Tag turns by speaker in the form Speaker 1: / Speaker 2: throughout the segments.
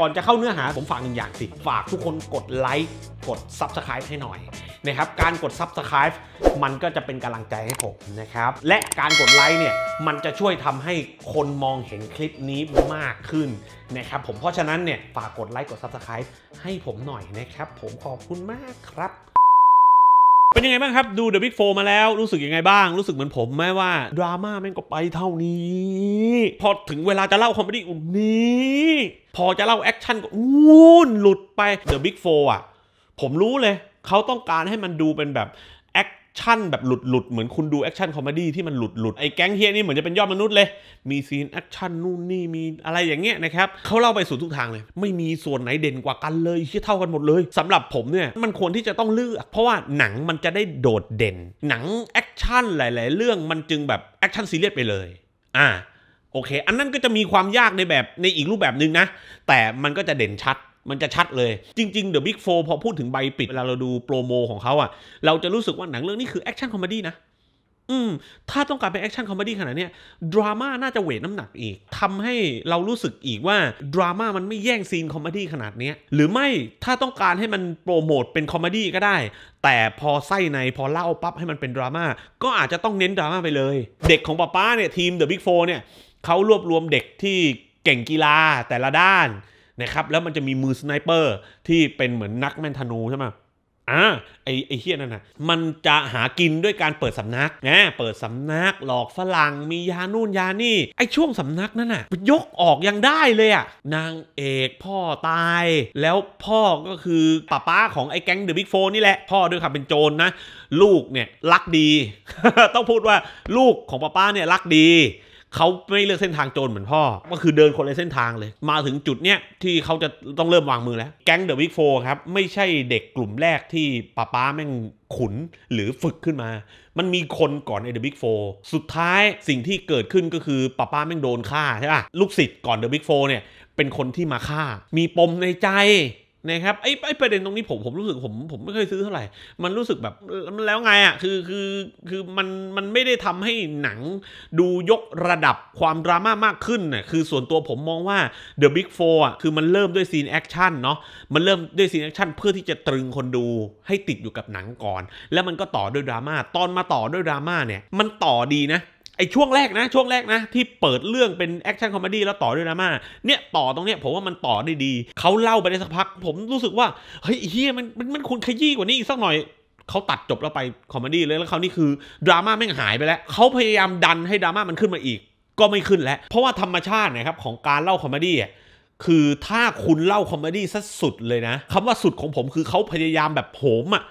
Speaker 1: ก่อนจะเข้าเนื้อหาผมฝากหนึ่งอย่างสิ ฝากทุกคนกดไลค์ กด Subscribe ให้หน่อยนะครับ การกด Subscribe มันก็จะเป็นกำลังใจให้ผมนะครับ และการกดไลค์เนี่ยมันจะช่วยทำให้คนมองเห็นคลิปนี้มากขึ้นนะครับผมเพราะฉะนั้นเนี่ยฝากกดไลค์กด Subscribe ให้ผมหน่อยนะครับ ผมขอบคุณมากครับเป็นยังไงบ้างครับ ดู The Big Four มาแล้วรู้สึกยังไงบ้าง รู้สึกเหมือนผมไหมว่า ดราม่าแม่งก็ไปเท่านี้ พอถึงเวลาจะเล่าคอมเมดี้นี้ พอจะเล่าแอคชั่นก็วูนหลุดไป The Big Four อ่ะผมรู้เลย เขาต้องการให้มันดูเป็นแบบชั่นแบบหลุดหลุดเหมือนคุณดูแอคชั่นคอมดี้ที่มันหลุดหลุดไอ้แก๊งเฮียนี่เหมือนจะเป็นยอดมนุษย์เลยมีซีนแอคชั่นนู่นนี่ มีอะไรอย่างเงี้ยนะครับเขาเล่าไปสู่ทุกทางเลยไม่มีส่วนไหนเด่นกว่ากันเลยเยเท่ากันหมดเลย สำหรับผมเนี่ยมันควรที่จะต้องเลือก เพราะว่าหนังมันจะได้โดดเด่น หนังแอคชั่นหลายๆ เรื่องมันจึงแบบแอคชั่นซีเรียสไปเลยอ่าโอเค อันนั้นก็จะมีความยากในแบบในอีกรูปแบบหนึ่งนะ แต่มันก็จะเด่นชัดมันจะชัดเลย จริงๆอะบิ๊กโฟร์พอพูดถึงใบปิด เวลาเราดูโปรโมของเขาอะ่ะ เราจะรู้สึกว่าหนังเรื่องนี้คือแอคชั่นคอมเมดี้นะอืมถ้าต้องการเป็นแอคชั่นคอมเมดี้ขนาดนี้ดราม่าน่าจะเวทน้ำหนักอีกทำให้เรารู้สึกอีกว่าดราม่ามันไม่แย่งซีนคอมเมดี้ขนาดนี้หรือไม่ถ้าต้องการให้มันโปรโมทเป็นคอมเมดี้ก็ได้ แต่พอไส้ในพอเล่าปั๊บให้มันเป็นดราม่าก็อาจจะต้องเน้นดราม่าไปเลยเด็กของป้าป้าเนี่ยทีมอะบิ๊กโฟร์เนี่ยเขารวบรวมเด็กที่เก่งกีฬาแต่ละด้านนะครับแล้วมันจะมีมือสไนเปอร์ที่เป็นเหมือนนักแม่นธนูใช่ไหมอ่าไอไอเฮียนั่นนะมันจะหากินด้วยการเปิดสำนักนะเปิดสำนักหลอกฝรั่ง มียานู่นยานี่ไอ้ช่วงสำนักนั่นน่ะยกออกยังได้เลยอะนางเอกพ่อตาย แล้วพ่อก็คือป้าป้าของไอ้แก๊งเดอะบิ๊กโฟนี่แหละ พ่อด้วยควาเป็นโจรนนะลูกเนี่ยรักดีต้องพูดว่าลูกของป้าป้าเนี่ยรักดีเขาไม่เลือกเส้นทางโจรเหมือนพ่อก็คือเดินคนละเส้นทางเลย มาถึงจุดเนี้ยที่เขาจะต้องเริ่มวางมือแล้ว แก๊งเดอะวิกโฟครับ ไม่ใช่เด็กกลุ่มแรกที่ป้าป้าแม่งขุนหรือฝึกขึ้นมา มันมีคนก่อนเดอะบิ๊กโฟสุดท้ายสิ่งที่เกิดขึ้นก็คือป้าป้าแม่งโดนฆ่าใช่ป่ะ ลูกศิษย์ก่อนเดอะบิ๊กโฟเนี่ย เป็นคนที่มาฆ่า มีปมในใจนะครับไอ้ไอ้ประเด็นตรงนี้ผม ผมรู้สึกผมผมไม่เคยซื้อเท่าไหร่ มันรู้สึกแบบแล้วไงอะ่ะคือคือคือมันมันไม่ได้ทำให้หนัง ดูยกระดับความดราม่ามากขึ้นน่ยคือส่วนตัวผมมองว่า The Big Four อ่ะคือมันเริ่มด้วยซีนแอคชั่นเนาะมันเริ่มด้วยซีนแอคชั่นเพื่อที่จะตรึงคนดูให้ติดอยู่กับหนังก่อน แล้วมันก็ต่อด้วยดราม่าตอนมาต่อด้วยดราม่าเนี่ย มันต่อดีนะไอช่วงแรกนะ ช่วงแรกนะที่เปิดเรื่องเป็นแอคชั่นคอมเมดี้แล้วต่อด้วยดราม่าเนี่ยต่อตรงเนี้ยผมว่ามันต่อได้ดีเขาเล่าไปได้สักพัก ผมรู้สึกว่าเฮ้ยเฮียมันมันมันควรขยี้กว่านี้อีกสักหน่อยเขาตัดจบแล้วไปคอมเมดี้เลยแล้วคราวนี้คือ ดราม่าแม่งหายไปแล้วเขาพยายามดันให้ดราม่ามันขึ้นมาอีก ก็ไม่ขึ้นแล้ว เพราะว่าธรรมชาตินะครับของการเล่าคอมเมดี้คือถ้าคุณเล่าคอมเมดี้ซะสุดเลยนะคำว่าสุดของผมคือเขาพยายามแบบโหมอะ่ะ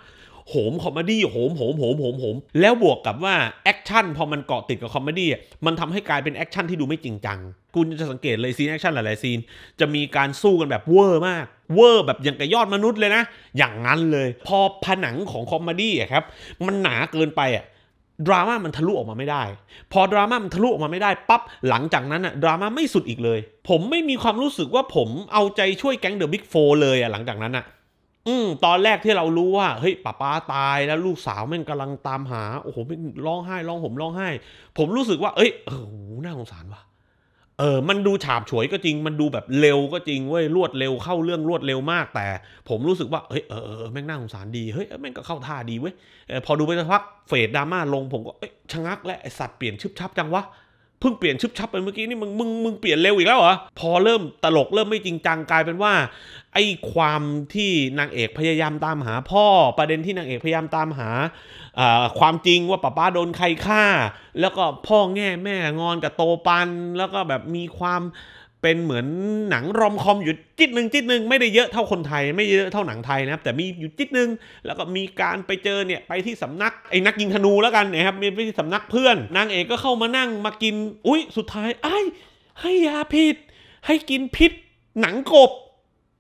Speaker 1: โหมคอมเมดี้โหมโหม โหม โหม โหม แล้วบวกกับว่าแอคชั่นพอมันเกาะติดกับคอมเมดี้มันทำให้กลายเป็นแอคชั่นที่ดูไม่จริงจังคุณจะสังเกตเลยซีนแอคชั่นหลายๆซีนจะมีการสู้กันแบบเวอร์มากเวอร์แบบอย่างกับยอดมนุษย์เลยนะ อย่างนั้นเลย พอผนังของคอมเมดี้ครับมันหนาเกินไปอ่ะดราม่ามันทะลุออกมาไม่ได้ พอดราม่ามันทะลุออกมาไม่ได้ปั๊บหลังจากนั้นอะดราม่าไม่สุดอีกเลยผมไม่มีความรู้สึกว่าผมเอาใจช่วยแก๊งเดอะบิ๊กโฟเลยอะหลังจากนั้นอะอืมตอนแรกที่เรารู้ว่าเฮ้ยป้าป้าตายแล้วลูกสาวแม่งกำลังตามหาโอ้โหแม่งร้องไห้ร้องห่มร้องไห้ ผมรู้สึกว่าเอ้ยเออโหน่าสงสารว่ะเออ มันดูฉาบฉวยก็จริงมันดูแบบเร็วก็จริง เว้ยรวดเร็วเข้าเรื่องรวดเร็วมาก แต่ ผมรู้สึกว่าเฮ้ยเออแม่งน่าสงสารดีเฮ้ยแม่งก็เข้าท่าดีเว้ยพอดูไปสักพักเฟดดราม่าลงผมก็ชะงักและไอสัตว์เปลี่ยนชึบชับจังวะเพิ่งเปลี่ยนชึบชับไปเมื่อกี้นี่มึงมึงมึงเปลี่ยนเร็วอีกแล้วเหรอพอเริ่มตลกเริ่มไม่จริงจังกลายเป็นว่าไอ้ความที่นางเอกพยายามตามหา พ่อประเด็นที่นางเอกพยายามตามหาความจริงว่าป้าป้าโดนใครฆ่า แล้วก็พ่อแง่แม่งอนกับโตปันแล้วก็แบบมีความเป็นเหมือนหนังรอมคอมอยู่จิตหนึ่งจิตหนึ่งไม่ได้เยอะเท่าคนไทยไม่เยอะเท่าหนังไทยนะครับแต่มีอยู่จิตหนึ่งแล้วก็มีการไปเจอเนี่ยไปที่สำนักไอ้นักยิงธนูแล้วกันนะครับไปที่สำนักเพื่อนนางเอกก็เข้ามานั่งมา กิน อุ้ยสุดท้ายไอ้ให้ยาพิษ ให้กินพิษหนังกบ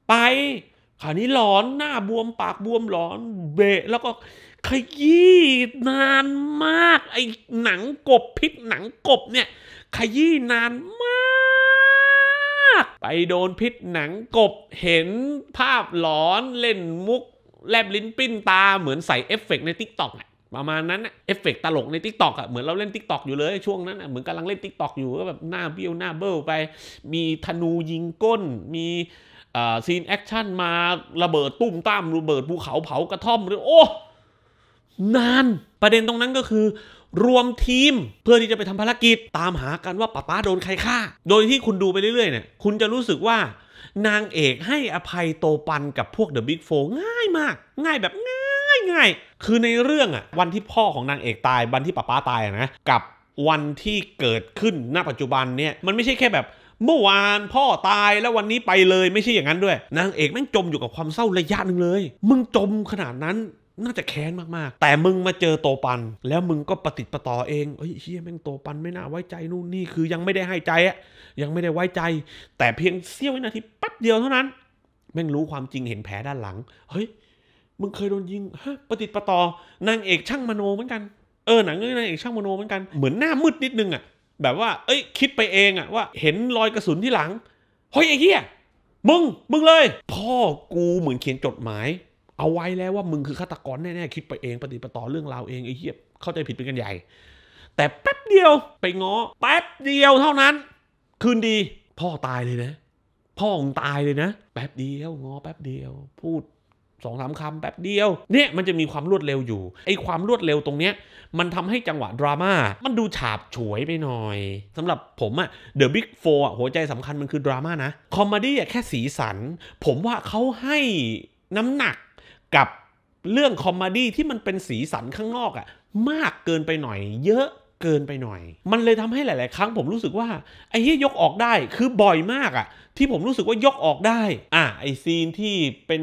Speaker 1: ไป คราวนี้หลอนหน้าบวมปากบวมหลอนเบะ แล้วก็ขยี้นานมากไอ้หนังกบพิษหนังกบเนี่ยขยี้นานมากไปโดนพิษหนังกบเห็นภาพหลอนเล่นมุกแลบลิ้นปิ้นตาเหมือนใส่เอฟเฟกในทิกต o k อ่ะประมาณนั้นเอฟเฟกตลกในทิกตอกอ่ะเหมือนเราเล่นทิกตอกอยู่เลย ช่วงนั้นอะเหมือนกำลังเล่นทิกตอกอยู่ก็แบบหน้าเบี้ยวหน้าเบิ้ลไป มีธนูยิงก้น มีซีนแอคชั่นมาระเบิดตุ้มตั้มระเบิดภูเขาเผากระท่อม หรือ โอ้ นานประเด็นตรงนั้นก็คือรวมทีมเพื่อที่จะไปทำภารกิจตามหากันว่าป๊าป๊าโดนใครฆ่า โดยที่คุณดูไปเรื่อยๆเนี่ยคุณจะรู้สึกว่า นางเอกให้อภัยโตปันกับพวกเดอะบิ๊กโฟง่ายมาก ง่ายแบบง่ายง่ายคือในเรื่องอะวันที่พ่อของนางเอกตาย วันที่ป๊าป๊าตายนะกับวันที่เกิดขึ้นณปัจจุบันเนี่ยมันไม่ใช่แค่แบบ เมื่อวานพ่อตายแล้ววันนี้ไปเลยไม่ใช่อย่างนั้นด้วย นางเอกแม่งจมอยู่กับความเศร้าระยะหนึ่งเลย มึงจมขนาดนั้นน่าจะแค้นมากๆ แต่มึงมาเจอโตปันแล้วมึงก็ปฏิติประต่อเองเฮ้ยเฮียแม่งโตปันไม่น่าไว้ใจนู่นนี่คือยังไม่ได้ให้ใจอะยังไม่ได้ไว้ใจ แต่เพียงเสี้ยววินาทีปั๊บเดียวเท่านั้นแม่งรู้ความจริงเห็นแผลด้านหลังเฮ้ยมึงเคยโดนยิงฮะปฏิติประต่อนางเอกช่างมโนเหมือนกันเออหนังเรื่องนางเอกช่างมโนเหมือนกันเหมือนหน้ามืดนิดนึงอะแบบว่าเอ้ย คิดไปเองอะว่าเห็นรอยกระสุนที่หลังเฮ้ยไอ้เฮียมึงมึงเลย พ่อกูเหมือนเขียนจดหมายเอาไว้แล้วว่ามึงคือฆาตกรแน่ๆ คิดไปเองปฏิปต่อเรื่องราวเองไอ้เหี้ยเข้าใจผิดเป็นกันใหญ่ แต่แป๊บเดียวไปง้อแป๊บเดียวเท่านั้น คืนดี พ่อตายเลยนะพ่อของตายเลยนะแป๊บเดียวง้อแป๊บเดียว พูดสองสามคำแป๊บเดียว เนี่ยมันจะมีความรวดเร็วอยู่ไอ้ความรวดเร็วตรงเนี้ย มันทำให้จังหวะดราม่ามันดูฉาบฉวยไปหน่อย สำหรับผมอะเดอะบิ๊กโฟร์หัวใจสำคัญมันคือดราม่านะคอมเมดี้อะแค่สีสัน ผมว่าเขาให้น้ำหนักกับ เรื่องคอมเมดี้ที่มันเป็นสีสันข้างนอกอะมากเกินไปหน่อย เยอะเกินไปหน่อย มันเลยทำให้หลาย ๆ ครั้งผมรู้สึกว่าไอ้ที่ยกออกได้คือบ่อยมากอะที่ผมรู้สึกว่ายกออกได้อ่ะไอซีนที่เป็น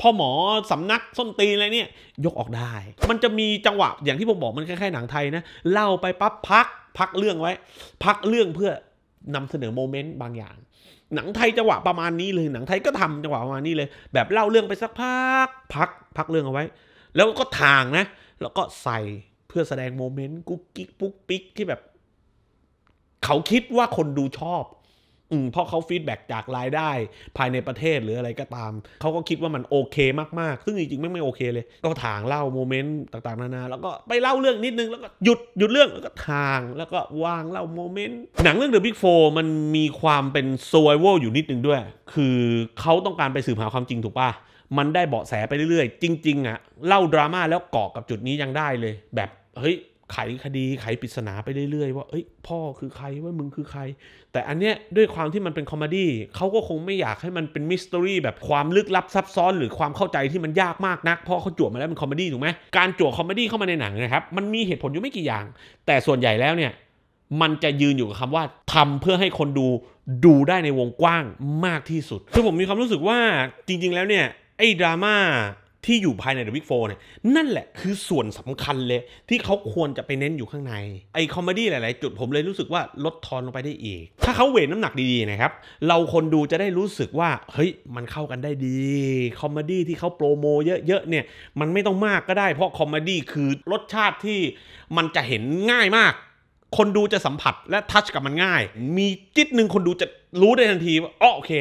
Speaker 1: พ่อหมอสำนักส้นตีนอะไรเนี่ยยกออกได้ มันจะมีจังหวะอย่างที่ผมบอกมันคล้าย ๆ หนังไทยนะเล่าไปปั๊บพักพักเรื่องไว้ พักเรื่องเพื่อนำเสนอโมเมนต์บางอย่างหนังไทยจังหวะประมาณนี้เลย หนังไทยก็ทำจังหวะประมาณนี้เลย แบบเล่าเรื่องไปสักพัก พักพักเรื่องเอาไว้ แล้วก็ทางนะ แล้วก็ใส่เพื่อแสดงโมเมนต์กุ๊กกิ๊กปุ๊กปิ๊ก ที่แบบ เขาคิดว่าคนดูชอบอืมเพราะเขาฟีดแบ็กจากรายได้ ภายในประเทศหรืออะไรก็ตาม เขาก็คิดว่ามันโอเคมากๆ ซึ่งจริงๆไม่ไม่โอเคเลย ก็ถางเล่าโมเมนต์ต่างๆ นานาแล้วก็ไปเล่าเรื่องนิดนึงแล้วก็หยุด หยุดเรื่องแล้วก็ทางแล้วก็วางเล่าโมเมนต์หนังเรื่อง The Big Four มันมีความเป็นซ u r ว i v a อยู่นิดนึงด้วย คือเขาต้องการไปสืบหาความจริงถูกป่ะ มันได้เบาะแสไปเรื่อยๆจริงๆอะเล่าดราม่าแล้วเกาะกับจุดนี้ยังได้เลยแบบเฮ้ยไขคดีไขปริศนาไปเรื่อยๆ ว่า เอ้ยพ่อคือใครว่ามึงคือใคร แต่อันเนี้ยด้วยความที่มันเป็นคอมเมดี้เขาก็คงไม่อยากให้มันเป็นมิสตอรี่แบบความลึกลับซับซ้อนหรือความเข้าใจที่มันยากมากนัก เพราะเขาจั่วมาแล้วเป็นคอมเมดี้ถูกไหมการจั่วคอมเมดี้เข้ามาในหนังนะครับมันมีเหตุผลอยู่ไม่กี่อย่าง แต่ส่วนใหญ่แล้วเนี่ยมันจะยืนอยู่กับคำว่า ทำเพื่อให้คนดูดูได้ในวงกว้างมากที่สุดคือผมมีความรู้สึกว่าจริง ๆแล้วเนี่ยไอ้ดราม่าที่อยู่ภายในเดอะวิกโฟเนี่ยนั่นแหละ คือส่วนสำคัญเลยที่เขาควรจะไปเน้นอยู่ข้างในไอคอมเมดี้หลายๆ จุดผมเลยรู้สึกว่าลดทอนลงไปได้อีก ถ้าเขาเวทน้ำหนักดีๆนะครับเราคนดูจะได้รู้สึกว่า เฮ้ย มันเข้ากันได้ดีคอมเมดี้ที่เขาโปรโมเยอะๆเนี่ยมันไม่ต้องมากก็ได้ เพราะคอมเมดี้คือรสชาติที่มันจะเห็นง่ายมาก คนดูจะสัมผัสและทัชกับมันง่ายมีจิตหนึ่งคนดูจะรู้ได้ทันทีว่าอ๋อโอเค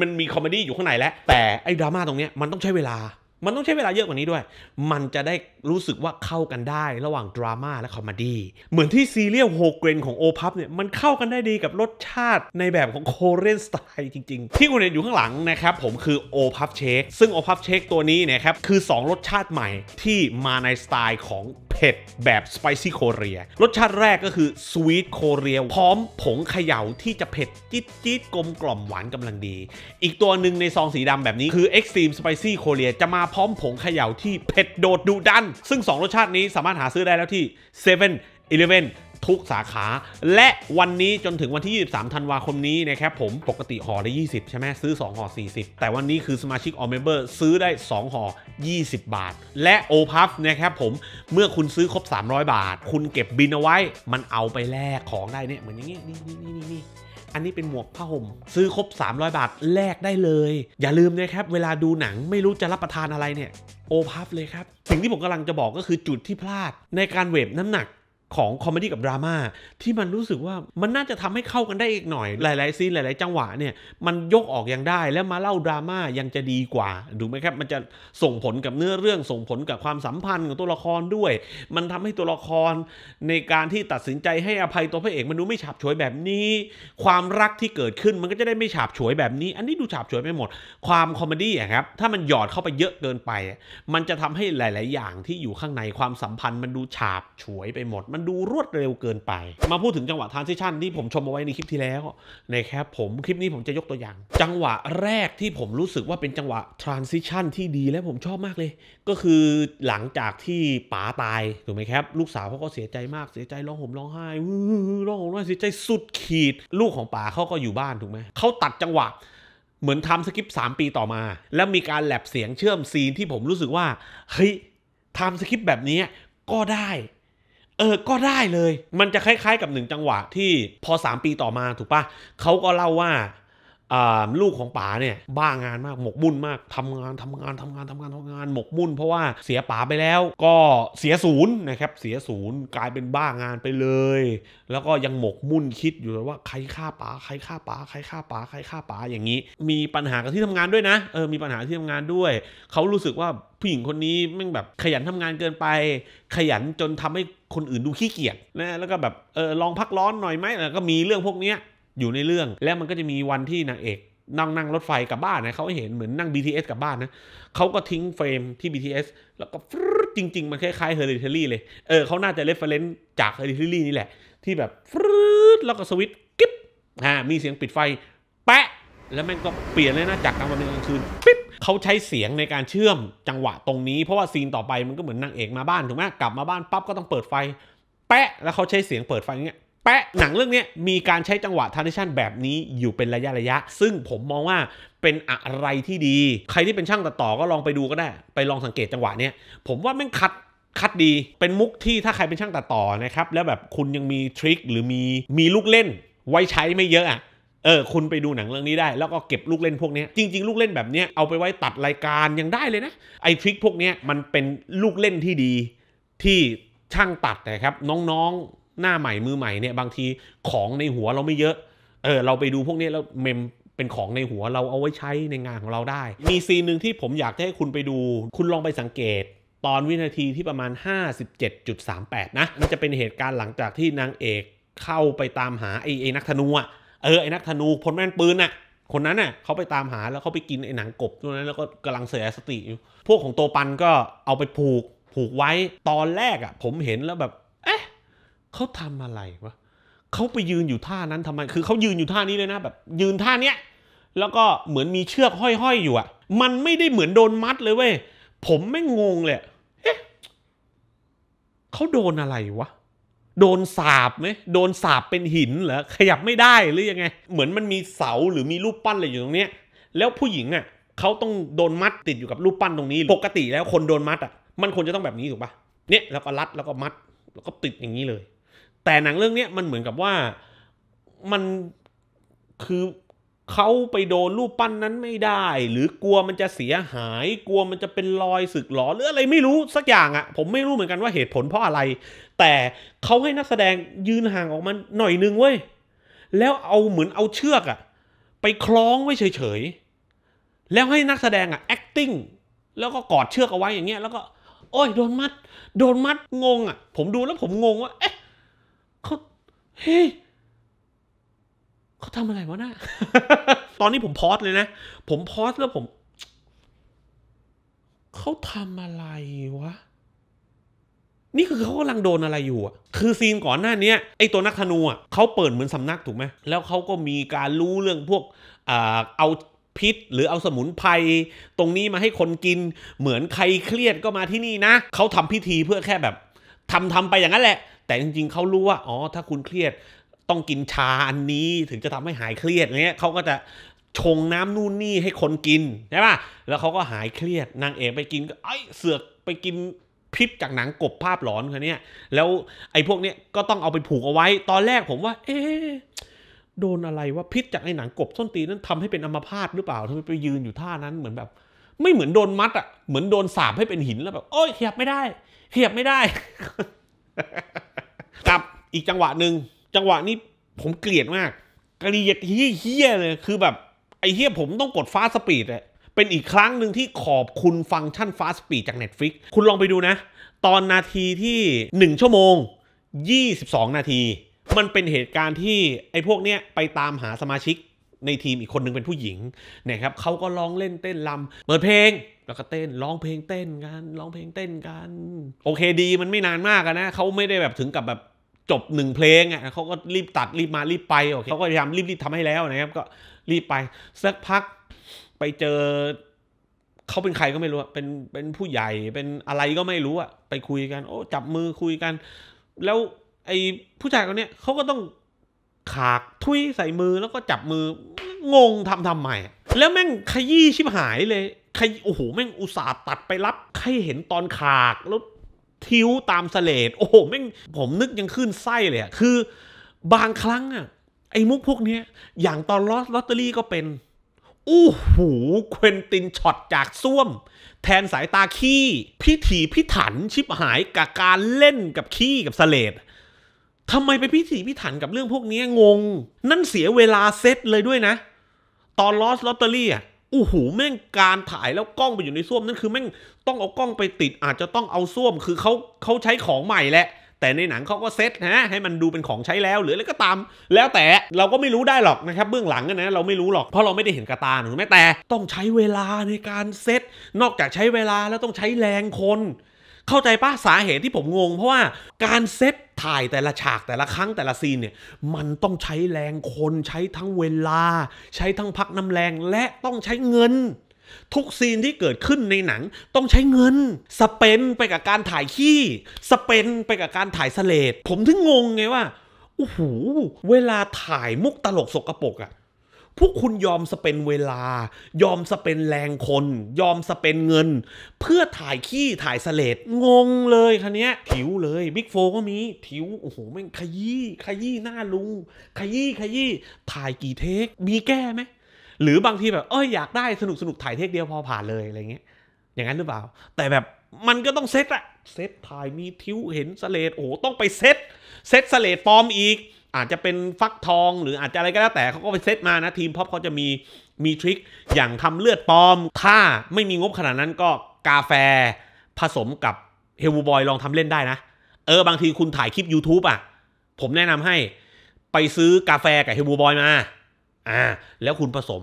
Speaker 1: มันมีคอมเมดี้อยู่ข้างในแล้วแต่ไอ้ดราม่าตรงเนี้ยมันต้องใช้เวลามันต้องใช้เวลาเยอะกว่านี้ด้วย มันจะได้รู้สึกว่าเข้ากันได้ระหว่างดราม่าและคอมดี้ เหมือนที่ซีเรียลโฮเกรนของโอพับเนี่ยมันเข้ากันได้ดีกับรสชาติในแบบของโคเรียนสไตล์จริงๆ ที่คุณเห็นอยู่ข้างหลังนะครับ ผมคือโอพับเชค ซึ่งโอพับเชคตัวนี้นะครับ คือ 2 รสชาติใหม่ ที่มาในสไตล์ของ เผ็ดแบบสไปซี่โคเรีย รสชาติแรกก็คือสวีทโคเรียพร้อมผงเขย่าที่จะเผ็ดจี๊ดจี๊ดกลมกล่อมหวานกำลังดี อีกตัวหนึ่งในซองสีดำแบบนี้คือเอ็กซ์ตรีมสไปซี่โคเรียจะมาพร้อมผงเขย่าที่เผ็ดโดดดุดัน ซึ่ง 2 รสชาตินี้สามารถหาซื้อได้แล้วที่7 e เ e ่ e อทุกสาขา และวันนี้จนถึงวันที่ 23ธันวาคมนี้นะครับผมปกติห่อละ20 ใช่ไหมซื้อ 2ห่อ40 แต่วันนี้คือสมาชิกออ l มเบอร์ซื้อได้ 2ห่อ20 บาท และ o p u f นะครับผมเมื่อคุณซื้อครบ 300 บาท คุณเก็บบินเอาไว้ มันเอาไปแลกของได้เนี่ยเหมือนอย่างนี้นี่นี่นี่นี่อันนี้เป็นหมวกผ้าห่ม ซื้อครบ 300 บาทแลกได้เลย อย่าลืมนะครับ เวลาดูหนังไม่รู้จะรับประทานอะไรเนี่ย โอพับเลยครับ สิ่งที่ผมกำลังจะบอกก็คือจุดที่พลาด ในการเวฟน้ำหนักของคอมเมดี้กับดราม่าที่มันรู้สึกว่ามันน่าจะทำให้เข้ากันได้อีกหน่อย หลาย ๆ ซีน หลายๆ จังหวะเนี่ย มันยกออกยังได้แล้วมาเล่าดราม่ายังจะดีกว่าดูไหมครับ มันจะส่งผลกับเนื้อเรื่องส่งผลกับความสัมพันธ์ของตัวละครด้วย มันทำให้ตัวละครในการที่ตัดสินใจให้อภัยตัวพระเอกมันดูไม่ฉาบฉวยแบบนี้ ความรักที่เกิดขึ้นมันก็จะได้ไม่ฉาบฉวยแบบนี้ อันนี้ดูฉาบฉวยไปหมดความคอมเมดี้ครับถ้ามันหยอดเข้าไปเยอะเกินไป มันจะทำให้หลาย ๆ อย่างที่อยู่ข้างในความสัมพันธ์ มันดูฉาบฉวยไปหมดมันดูรวดเร็วเกินไป มาพูดถึงจังหวะ transition ที่ผมชมเอาไว้ในคลิปที่แล้วนะครับ ผม คลิปนี้ผมจะยกตัวอย่าง จังหวะแรกที่ผมรู้สึกว่าเป็นจังหวะ transition ที่ดีและผมชอบมากเลย ก็คือหลังจากที่ป๋าตายถูกไหมครับ ลูกสาวเขาก็เสียใจมาก เสียใจ ร้องห่มร้องไห้ ร้องห่มร้องไห้เสียใจสุดขีด ลูกของป๋าเขาก็อยู่บ้านถูกไหมเขาตัดจังหวะ เหมือนทำสคริปต์3ปีต่อมา แล้วมีการแลบเสียงเชื่อมซีนที่ผมรู้สึกว่า เฮ้ยทำสคริปต์แบบนี้ก็ได้เออ ก็ได้เลย มันจะคล้ายๆกับหนึ่งจังหวะที่พอ 3 ปีต่อมาถูกปะเขาก็เล่าว่าลูกของป๋าเนี่ยบ้างานมาก หมกมุ่นมากทำงานทำงานทำงานทำงานทำงานหมกมุ่นเพราะว่าเสียป๋าไปแล้วก็เสียศูนย์นะครับเสียศูนย์กลายเป็นบ้างานไปเลย แล้วก็ยังหมกมุ่นคิดอยู่เลยว่าใครฆ่าป๋าใครฆ่าป๋าใครฆ่าป๋าใครฆ่าป๋าอย่างนี้มีปัญหากับที่ทำงานด้วยนะเออมีปัญหาที่ทำงานด้วยเขารู้สึกว่าผู้หญิงคนนี้แม่งแบบขยันทำงานเกินไป ขยันจนทำให้คนอื่นดูขี้เกียจนะแล้วก็แบบเออลองพักร้อนหน่อยไหมแล้วก็มีเรื่องพวกเนี้ยอยู่ในเรื่องแล้วมันก็จะมีวันที่นางเอกนั่งนั่งรถไฟกลับบ้านนะเขาเห็นเหมือนนั่ง BTS กลับบ้านนะเขาก็ทิ้งเฟรมที่ BTS แล้วก็จริงๆ มันคล้ายๆ Hereditary เลย เออเขาน่าจะเรฟเฟรนซ์จาก Hereditary นี่แหละ ที่แบบฟรดแล้วก็สวิตกิ๊บอ่ามีเสียงปิดไฟ แปะแล้วมันก็เปลี่ยนเลยนะจากกลางวันเป็นกลางคืนปิ๊บเขาใช้เสียงในการเชื่อมจังหวะตรงนี้เพราะว่าซีนต่อไปมันก็เหมือนนางเอกมาบ้านถูกไหมกลับมาบ้านปั๊บก็ต้องเปิดไฟ แปะแล้วเขาใช้เสียงเปิดไฟเงี้ยแปะหนังเรื่องนี้มีการใช้จังหวะทานิชันแบบนี้อยู่เป็นระยะระยะ ซึ่งผมมองว่าเป็นอะไรที่ดี ใครที่เป็นช่างตัดต่อก็ลองไปดูก็ได้ ไปลองสังเกตจังหวะเนี้ยผมว่าแม่งคัดคัดดีเป็นมุกที่ถ้าใครเป็นช่างตัดต่อนะครับแล้วแบบคุณยังมีทริคหรือมีมีลูกเล่น ไว้ใช้ไม่เยอะอ่ะเออคุณไปดูหนังเรื่องนี้ได้แล้วก็เก็บลูกเล่นพวกนี้จริงๆ ลูกเล่นแบบนี้เอาไปไว้ตัดรายการยังได้เลยนะไอ้ทริคพวกนี้มันเป็นลูกเล่นที่ดีที่ช่างตัดนะครับน้องๆหน้าใหม่ มือใหม่เนี่ยบางทีของในหัวเราไม่เยอะ เออเราไปดูพวกนี้แล้วเมมเป็นของในหัวเราเอาไว้ใช้ในงานของเราได้ มีซีนหนึ่งที่ผมอยากให้คุณไปดู คุณลองไปสังเกต ตอนวินาทีที่ประมาณ 57.38 นะมันจะเป็นเหตุการณ์หลังจากที่นางเอกเข้าไปตามหาไอ้ไอ้นักธนูอ่ะเออไอ้นักธนูพลแม่นปืนอ่ะ คนนั้นน่ะเขาไปตามหาแล้วเขาไปกินไอ้หนังกบตัวนั้นแล้วก็กำลังเสียสติอยู่ พวกของโตปันก็เอาไปผูกผูกไว้ตอนแรกอ่ะผมเห็นแล้วแบบเขาทำอะไรวะ เขาไปยืนอยู่ท่านั้นทำไม คือเขายืนอยู่ท่านี้เลยนะ แบบ ยืนท่าเนี้ยแล้วก็เหมือนมีเชือกห้อย ๆ อยู่อะ มันไม่ได้เหมือนโดนมัดเลยเว้ย ผมไม่งงเลยเฮ้เขาโดนอะไรวะ โดนสาบไหมโดนสาบเป็นหินเหรอ ขยับไม่ได้หรือยังไง เหมือนมันมีเสาหรือมีรูปปั้นอะไรอยู่ตรงเนี้ยแล้วผู้หญิงอ่ะเขาต้องโดนมัดติดอยู่กับรูปปั้นตรงนี้ ปกติแล้วคนโดนมัดอ่ะมันควรจะต้องแบบนี้ถูกปะเนี่ยแล้วก็รัดแล้วก็มัด แล้วก็ติดอย่างนี้เลยแต่หนังเรื่องเนี้ยมันเหมือนกับว่ามันคือเขาไปโดนรูปปั้นนั้นไม่ได้ หรือกลัวมันจะเสียหาย กลัวมันจะเป็นรอยสึกหรอหรืออะไรไม่รู้สักอย่างอะ่ะผมไม่รู้เหมือนกันว่าเหตุผลเพราะอะไร แต่เขาให้นักแสดงยืนห่างออกมาหน่อยนึงเว้ยแล้วเอาเหมือนเอาเชือกอะ่ะไปคล้องไว้เฉยๆแล้วให้นักแสดงอะ่ะ acting แล้วก็กอดเชือกเอาไว้อย่างเงี้ยแล้วก็โอ้ยโดนมัด โดนมัดงงอะ่ะ ผมดูแล้ว ผมงงว่าเอ๊ะเฮ้ย เขาทำอะไรวะน่ะตอนนี้ผมพอสเลยนะ ผมพอสแล้วผม เขาทำอะไรวะ นี่คือเขากำลังโดนอะไรอยู่อ่ะ คือซีนก่อนหน้านี้ไอ้ตัวนักธนูอ่ะเขาเปิดเหมือนสำนักถูกไหมแล้วเขาก็มีการรู้เรื่องพวกเอาพิษหรือเอาสมุนไพรตรงนี้มาให้คนกินเหมือนใครเครียดก็มาที่นี่นะ เขาทำพิธีเพื่อแค่แบบทำทำไปอย่างนั้นแหละแต่จริงๆ เขารู้ว่า อ๋อ ถ้าคุณเครียดต้องกินชาอันนี้ถึงจะทำให้หายเครียดเนี้ยเขาก็จะชงน้ำนู่นนี่ให้คนกินใช่ป่ะ แล้วเขาก็หายเครียดนางเอกไปกินก็ไอ้เสือกไปกินพิษจากหนังกบภาพหลอนคนนี้แล้วไอ้พวกเนี้ยก็ต้องเอาไปผูกเอาไว้ ตอนแรกผมว่า เอ๊โดนอะไรว่าพิษจากไอ้หนังกบส้นตีนั้นทำให้เป็นอัมพาตหรือเปล่าทำไมไปยืนอยู่ท่านั้น เหมือนแบบ ไม่เหมือนโดนมัดอะเหมือนโดนสาบให้เป็นหินแล้วแบบโอ้ยเขียบไม่ได้เขียบไม่ได้กับอีกจังหวะหนึ่งจังหวะนี้ผมเกลียดมากเกลียดเฮี้ยเลยคือแบบไอ้เฮี้ยผมต้องกดฟาสปีดเลยเป็นอีกครั้งหนึ่งที่ขอบคุณฟังก์ชันฟาสปีดจาก Netflix คุณลองไปดูนะ ตอนนาทีที่ 1 ชั่วโมง 22 นาที มันเป็นเหตุการณ์ที่ไอ้พวกเนี้ยไปตามหาสมาชิกในทีมอีกคนนึงเป็นผู้หญิงนะครับเขาก็ร้องเล่นเต้นลาเปิดเพลงแล้วก็เต้นร้องเพลงเต้นกันร้องเพลงเต้นกัน โอเคดีมันไม่นานมากนะเขาไม่ได้แบบถึงกับแบบจบหนึ่งเพลงอ่ะเขาก็รีบตัดรีบมารีบไปโอเคเขาก็พยายามรีบรีบทำให้แล้วนะครับก็รีบไปสักพัก ไปเจอเขาเป็นใครก็ไม่รู้เป็นเป็นผู้ใหญ่เป็นอะไรก็ไม่รู้อ่ะไปคุยกันโอ้จับมือคุยกัน แล้วไอ้ผู้ชายคนเนี้ยเขาก็ต้องขากทุยใส่มือแล้วก็จับมืองงทำทำใหม่แล้วแม่งขยี้ชิบหายเลยใครโอ้โห แม่ง อุตส่าห์ตัดไปรับ ใครเห็นตอนขาก แล้ว ทิ้วตามเสลดโอ้โห แม่ง ผมนึกยังขึ้นไส้เลยอะคือ บางครั้งอะไอ้มุกพวกเนี้ยอย่างตอนลอตลอตเตอรี่ก็เป็น อู้หูเควินตินช็อตจากซ่วม แทนสายตาขี้ พิถีพิถันชิบหายกับการเล่นกับขี้กับสเลดทำไมไปพิถีพิถันกับเรื่องพวกนี้งง นั่นเสียเวลาเซตเลยด้วยนะ ตอนลอสลอตเตอรี่อ่ะอู้หูแม่งการถ่ายแล้วกล้องไปอยู่ในส้วมนั่นคือแม่งต้องเอากล้องไปติดอาจจะต้องเอาส้วมคือเขาเขาใช้ของใหม่แหละแต่ในหนังเขาก็เซตนะให้มันดูเป็นของใช้แล้วหรืออะไรก็ตาม แล้วแต่เราก็ไม่รู้ได้หรอกนะครับเบื้องหลังนะเราไม่รู้หรอกเพราะเราไม่ได้เห็นกระตาหรือไม่แต่ต้องใช้เวลาในการเซตนอกจากใช้เวลาแล้วต้องใช้แรงคน เข้าใจป้าสาเหตุที่ผมงงเพราะว่าการเซตถ่ายแต่ละฉากแต่ละครั้งแต่ละซีนเนี่ยมันต้องใช้แรงคนใช้ทั้งเวลา ใช้ทั้งพักน้ำแรงและต้องใช้เงิน ทุกซีนที่เกิดขึ้นในหนัง ต้องใช้เงิน สเปนไปกับการถ่ายขี้ สเปนไปกับการถ่ายสเลดผมถึงงงไงว่าโอ้โหเวลาถ่ายมุกตลกสกรปรกอะพวกคุณยอม สเปน เวลา ยอม สเปน แรงคน ยอม สเปน เงิน เพื่อถ่ายขี้ถ่ายสเลดงงเลยคันนี้ถิวเลยบิ๊กโฟก็ มีถิวโอ้โหแม่งขยี้ขยี้หน้าลุงขยี้ขยี้ถ่ายกี่เทคมีแก้ไหม หรือบางทีแบบเอ้ยอยากได้สนุกสนุกถ่ายเทคเดียวพอผ่านเลยอะไรเงี้ยอย่างนั้นหรือเปล่า แต่แบบมันก็ต้องเซตอะเซตถ่ายมีทิวเห็นสเลดโอ้โหต้องไปเซตเซตสเลดฟอร์มอีกอาจจะเป็นฟักทองหรืออาจจะอะไรก็แล้ว แต่เขาก็ไปเซตมานะ ทีมพ็อปเขาจะมีมีทริคอย่างทำเลือดปลอม ถ้าไม่มีงบขนาดนั้นก็กาแฟผสมกับเฮลบูบอยลองทำเล่นได้นะ เออ บางทีคุณถ่ายคลิป YouTube อ่ะ ผมแนะนำให้ไปซื้อกาแฟ กับเฮลบูบอยมา อ่าแล้วคุณผสม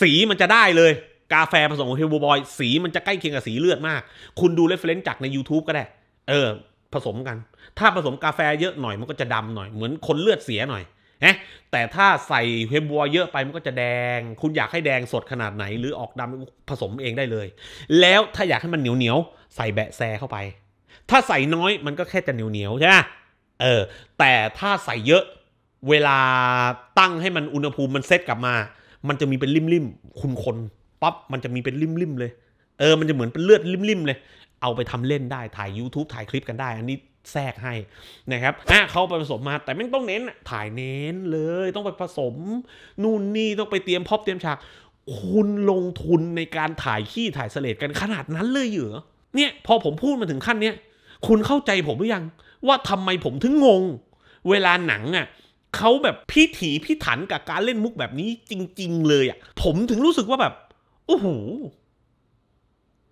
Speaker 1: สีมันจะได้เลย กาแฟผสมกับเฮลบูบอยสีมันจะใกล้เคียงกับสีเลือดมาก คุณดูเรฟเฟลนซ์จากใน YouTube ก็ได้ เออ ผสมกันถ้าผสมกาแฟเยอะหน่อยมันก็จะดำหน่อยเหมือนคนเลือดเสียหน่อยนะแต่ถ้าใส่เฮบัวเยอะไปมันก็จะแดง คุณอยากให้แดงสดขนาดไหนหรือออกดำผสมเองได้เลย แล้วถ้าอยากให้มันเหนียวเหนียวใส่แบะแซเข้าไป ถ้าใส่น้อยมันก็แค่จะเหนียวเหนียวใช่ไหมเออ แต่ถ้าใส่เยอะเวลาตั้งให้มันอุณหภูมิมันเซตกลับมา มันจะมีเป็นริมริมคุณคนปั๊บมันจะมีเป็นริมริมเลย เออ มันจะเหมือนเป็นเลือดริมริมเลย เอาไปทำเล่นได้ ถ่าย YouTube ถ่ายคลิปกันได้ อันนี้แทรกให้นะครับอ่ะเขาไปผสมมา แต่ไม่ต้องเน้น ถ่ายเน้นเลย ต้องไปผสม นู่นนี่ ต้องไปเตรียมพอบเตรียมฉากคุณลงทุนในการถ่ายขี้ถ่ายเสลดกันขนาดนั้นเลยเหรอเนี่ย พอผมพูดมาถึงขั้นเนี้ยคุณเข้าใจผมหรือยัง ว่าทำไมผมถึงงง เวลาหนังอ่ะเขาแบบ พิถี พิถันกับการเล่นมุกแบบนี้ จริง ๆ เลยอ่ะ ผมถึงรู้สึกว่าแบบโอ้โห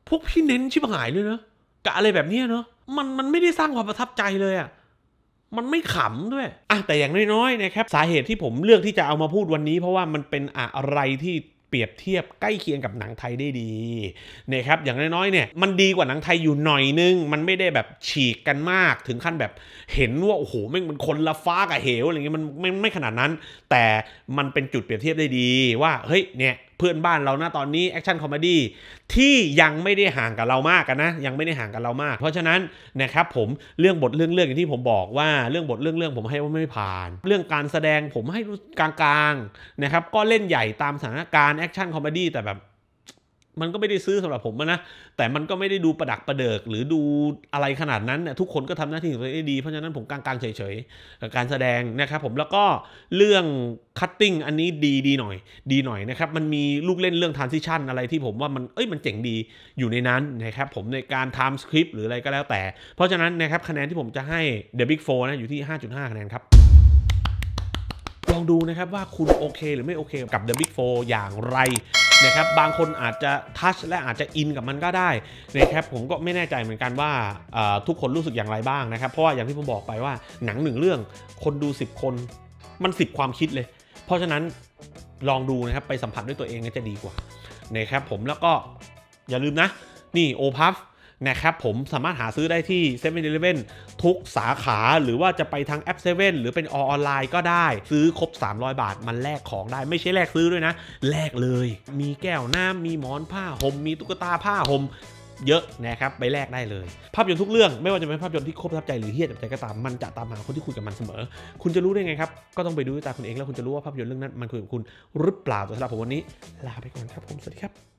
Speaker 1: พวกพี่เน้นชิบหายเลยเนะกับอะไรแบบนี้เนาะมัน มันไม่ได้สร้างความประทับใจเลยอ่ะ มันไม่ขำด้วยอ่ะแต่อย่างน้อยๆนะครับ สาเหตุที่ผมเลือกที่จะเอามาพูดวันนี้เพราะว่ามันเป็นอะไรที่เปรียบเทียบใกล้เคียงกับหนังไทยได้ดีนะครับ อย่างน้อยๆเนี่ย มันดีกว่าหนังไทยอยู่หน่อยนึง มันไม่ได้แบบฉีกกันมากถึงขั้นแบบเห็นว่าโอ้โหมันมันคนละฟ้ากับเหวอะไรเงี้ยมันไม่ไม่ขนาดนั้น แต่มันเป็นจุดเปรียบเทียบได้ดี ว่า เฮ้ย เนี่ยเพื่อนบ้านเรานะตอนนี้แอคชั่นคอมเมดี้ที่ยังไม่ได้ห่างกับเรามากกันนะ ยังไม่ได้ห่างกับเรามาก เพราะฉะนั้นนะครับผมเรื่องบทเรื่องเรื่องอย่างที่ผมบอกว่า เรื่องบทเรื่องเรื่องผมให้ว่าไม่ผ่าน เรื่องการแสดงผมให้กลางๆนะครับก็เล่นใหญ่ตามสถานการณ์แอคชั่นคอมเมดี้แต่แบบมันก็ไม่ได้ซื้อสำหรับผมนะแต่มันก็ไม่ได้ดูประดักประเดิก หรือดูอะไรขนาดนั้นเนี่ยทุกคนก็ทำหน้าที่ได้ดีเพราะฉะนั้นผมกลางๆเฉยๆกับการแสดงนะครับผมแล้วก็เรื่องคัตติ้งอันนี้ดีดีหน่อย ดีหน่อยนะครับมันมีลูกเล่นเรื่องทานซิชันอะไรที่ผมว่ามันเอ้ยมันเจ๋งดีอยู่ในนั้นนะครับผมในการทำสคริปต์หรืออะไรก็แล้วแต่ เพราะฉะนั้นนะครับคะแนนที่ผมจะให้ The Big Four นะอยู่ที่ 5.5คะแนนครับองดูนะครับว่าคุณโอเค หรือไม่โอเคกับ The Big Four อย่างไรนะครับบางคนอาจจะทัชและอาจจะอินกับมันก็ได้นะครับผมก็ไม่แน่ใจเหมือนกันว่าทุกคนรู้สึกอย่างไรบ้างนะครับ เพราะว่าอย่างที่ผมบอกไปว่าหนังหนึ่งเรื่อง คนดู10คนมัน10ความคิดเลย เพราะฉะนั้นลองดูนะครับไปสัมผัสด้วยตัวเองก็จะดีกว่านะครับผมแล้วก็อย่าลืมนะนี่โอพัฟนะครับ ผมสามารถหาซื้อได้ที่7 e เ e ่ e อทุกสาขาหรือว่าจะไปทางแอป7หรือเป็นออนไลน์ ก็ได้ซื้อครบ 300 บาทมันแลกของได้ ไม่ใช่แลกซื้อด้วยนะแลกเลย มีแก้วน้ำมีหมอนผ้าห่มมีตุ๊กตาผ้าห่มเยอะนะครับ ไปแลกได้เลย ภาพยนตร์ทุกเรื่องไม่ว่าจะเป็นภาพยนตร์ที่ครบทับใจหรือเฮี้ยดับใจก็ตาม มันจะตามหาคนที่คุยกับมันเสมอ คุณจะรู้ได้ไงครับก็ต้องไปดูด้วยตาคุณเองแล้วคุณจะรู้ว่าภาพยนตร์เรื่องนั้นมันคุยกับคุณหรือเปล่าสำหรับผมวันนี้ลาไปก่อนครับผมสวัสดีครับ